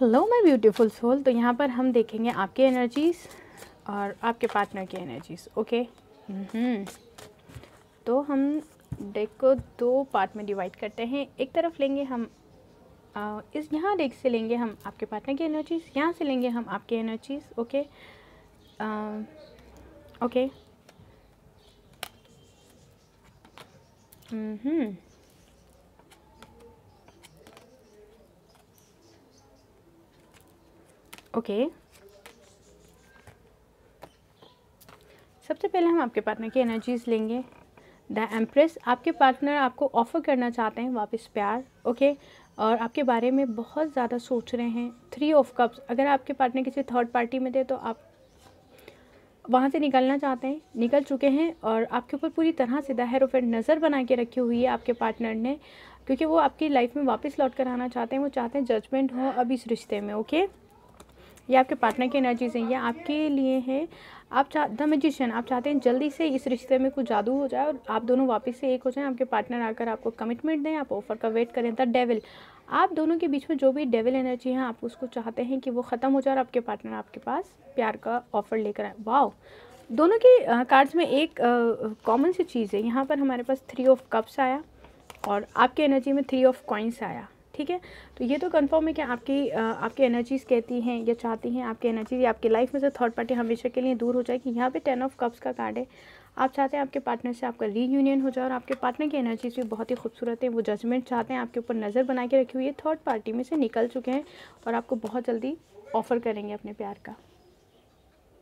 Hello my beautiful soul तो यहाँ पर हम देखेंगे आपके एनर्जीज़ और आपके पार्टनर की एनर्जीज़ ओके तो हम डेक को दो पार्ट में डिवाइड करते हैं एक तरफ लेंगे हम आ, इस यहाँ डेक से लेंगे हम आपके पार्टनर की एनर्जीज़ यहाँ से लेंगे हम आपकी energies okay okay hmm okay सबसे पहले हम आपके पार्टनर की एनर्जीज़ लेंगे द एम्प्रेस आपके पार्टनर आपको ऑफ़र करना चाहते हैं वापस प्यार ओके okay? और आपके बारे में बहुत ज़्यादा सोच रहे हैं थ्री ऑफ कप्स अगर आपके पार्टनर किसी थर्ड पार्टी में थे तो आप वहाँ से निकलना चाहते हैं निकल चुके हैं और आपके ऊपर पूरी तरह से दाहरोफेट नज़र बना के रखी हुई है आपके पार्टनर ने क्योंकि वो आपकी लाइफ में वापस लौट कर आना चाहते हैं वो चाहते हैं जजमेंट हो अब इस रिश्ते में ओके okay? ये आपके पार्टनर की एनर्जीज़ हैं ये आपके लिए हैं आप चाह द मजिशियन आप चाहते हैं जल्दी से इस रिश्ते में कुछ जादू हो जाए और आप दोनों वापस से एक हो जाएं आपके पार्टनर आकर आपको कमिटमेंट दें आप ऑफर का वेट करें द डेविल आप दोनों के बीच में जो भी डेविल एनर्जी है आप उसको चाहते हैं कि वो ख़त्म हो जाए और आपके पार्टनर आपके पास प्यार का ऑफर लेकर आए वाओ दोनों के कार्ड्स में एक कॉमन सी चीज़ है यहाँ पर हमारे पास थ्री ऑफ कप्स आया और आपके एनर्जी में थ्री ऑफ कॉइंस आया ठीक है तो ये तो कंफर्म है कि आपकी आपकी एनर्जीज़ कहती हैं या चाहती हैं आपकी एनर्जीज या आपकी लाइफ में से थर्ड पार्टी हमेशा के लिए दूर हो जाएगी यहाँ पे टेन ऑफ कप्स का कार्ड है आप चाहते हैं आपके पार्टनर से आपका रीयूनियन हो जाए और आपके पार्टनर की एनर्जीज भी बहुत ही खूबसूरत है वो जजमेंट चाहते हैं आपके ऊपर नज़र बना के रखी हुई है थर्ड पार्टी में से निकल चुके हैं और आपको बहुत जल्दी ऑफ़र करेंगे अपने प्यार का